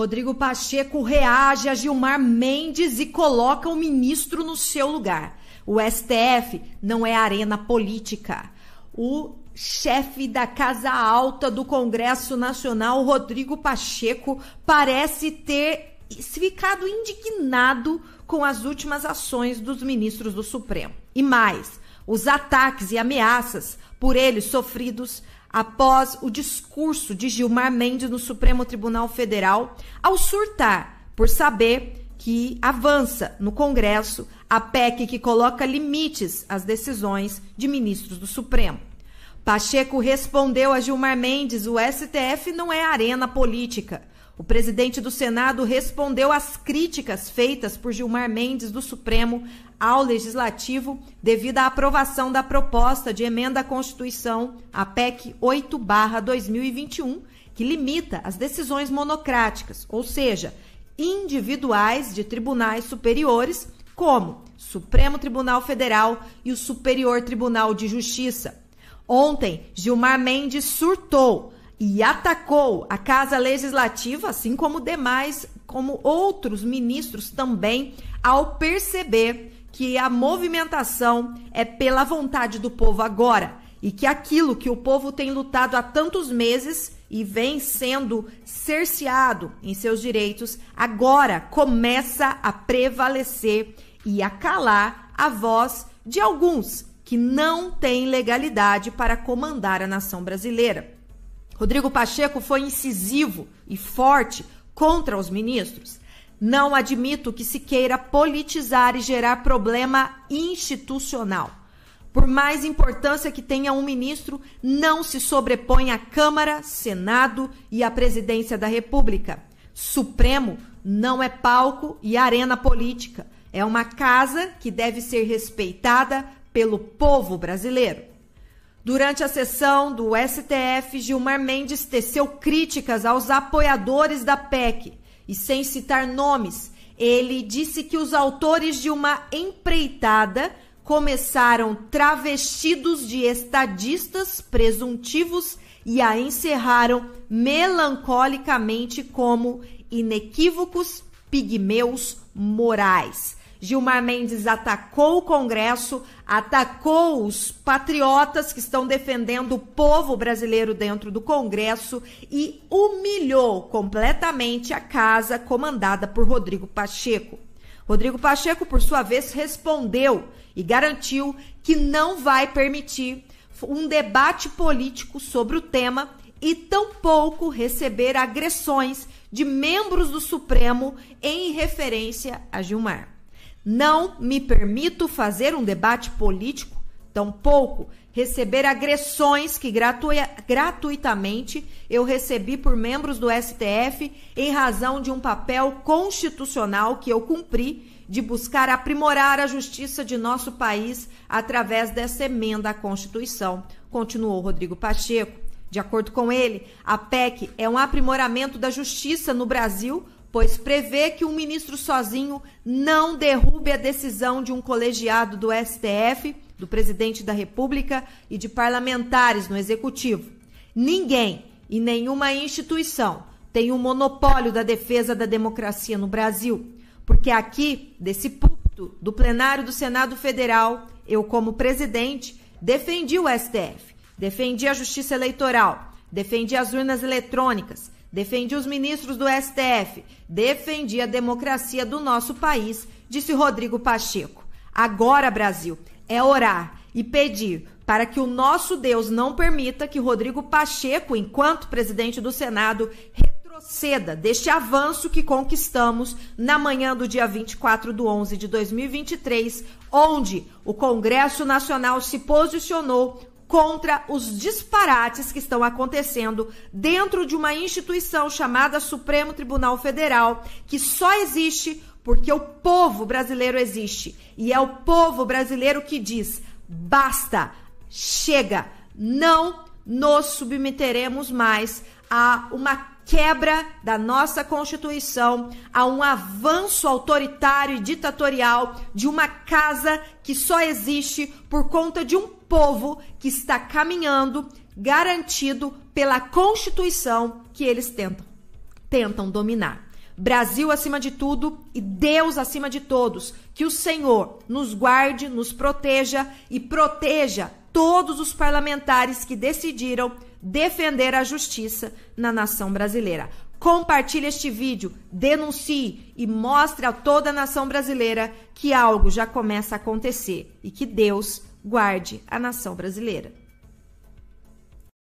Rodrigo Pacheco reage a Gilmar Mendes e coloca o ministro no seu lugar. O STF não é arena política. O chefe da Casa Alta do Congresso Nacional, Rodrigo Pacheco, parece ter ficado indignado com as últimas ações dos ministros do Supremo. E mais, os ataques e ameaças por ele sofridos após o discurso de Gilmar Mendes no Supremo Tribunal Federal, ao surtar por saber que avança no Congresso a PEC que coloca limites às decisões de ministros do Supremo. Pacheco respondeu a Gilmar Mendes: o STF não é arena política. O presidente do Senado respondeu às críticas feitas por Gilmar Mendes do Supremo ao Legislativo devido à aprovação da proposta de emenda à Constituição, a PEC 8/2021, que limita as decisões monocráticas, ou seja, individuais de tribunais superiores, como Supremo Tribunal Federal e o Superior Tribunal de Justiça. Ontem, Gilmar Mendes surtou e atacou a Casa Legislativa, assim como demais, como outros ministros também, ao perceber que a movimentação é pela vontade do povo agora e que aquilo que o povo tem lutado há tantos meses e vem sendo cerceado em seus direitos, agora começa a prevalecer e a calar a voz de alguns que não têm legalidade para comandar a nação brasileira. Rodrigo Pacheco foi incisivo e forte contra os ministros. Não admito que se queira politizar e gerar problema institucional. Por mais importância que tenha um ministro, não se sobrepõe à Câmara, Senado e à Presidência da República. Supremo não é palco e arena política. É uma casa que deve ser respeitada pelo povo brasileiro. Durante a sessão do STF, Gilmar Mendes teceu críticas aos apoiadores da PEC e, sem citar nomes, ele disse que os autores de uma empreitada começaram travestidos de estadistas presuntivos e a encerraram melancolicamente como inequívocos pigmeus morais. Gilmar Mendes atacou o Congresso, atacou os patriotas que estão defendendo o povo brasileiro dentro do Congresso e humilhou completamente a casa comandada por Rodrigo Pacheco. Rodrigo Pacheco, por sua vez, respondeu e garantiu que não vai permitir um debate político sobre o tema e tampouco receber agressões de membros do Supremo em referência a Gilmar. Não me permito fazer um debate político, tampouco receber agressões que gratu gratuitamente eu recebi por membros do STF em razão de um papel constitucional que eu cumpri de buscar aprimorar a justiça de nosso país através dessa emenda à Constituição, continuou Rodrigo Pacheco. De acordo com ele, a PEC é um aprimoramento da justiça no Brasil pois prevê que um ministro sozinho não derrube a decisão de um colegiado do STF, do presidente da República e de parlamentares no executivo. Ninguém e nenhuma instituição tem o um monopólio da defesa da democracia no Brasil, porque aqui, desse púlpito do plenário do Senado Federal, eu como presidente defendi o STF, defendi a justiça eleitoral, defendi as urnas eletrônicas, Defendi os ministros do STF, defendi a democracia do nosso país, disse Rodrigo Pacheco. Agora, Brasil, é orar e pedir para que o nosso Deus não permita que Rodrigo Pacheco, enquanto presidente do Senado, retroceda deste avanço que conquistamos na manhã do dia 24 de 11 de 2023, onde o Congresso Nacional se posicionou contra os disparates que estão acontecendo dentro de uma instituição chamada Supremo Tribunal Federal, que só existe porque o povo brasileiro existe. E é o povo brasileiro que diz: basta, chega, não nos submeteremos mais a uma quebra da nossa Constituição, a um avanço autoritário e ditatorial de uma casa que só existe por conta de um povo que está caminhando garantido pela Constituição que eles tentam tentam dominar. Brasil acima de tudo e Deus acima de todos. Que o Senhor nos guarde, nos proteja e proteja todos os parlamentares que decidiram defender a justiça na nação brasileira. Compartilhe este vídeo, denuncie e mostre a toda a nação brasileira que algo já começa a acontecer e que Deus guarde a nação brasileira.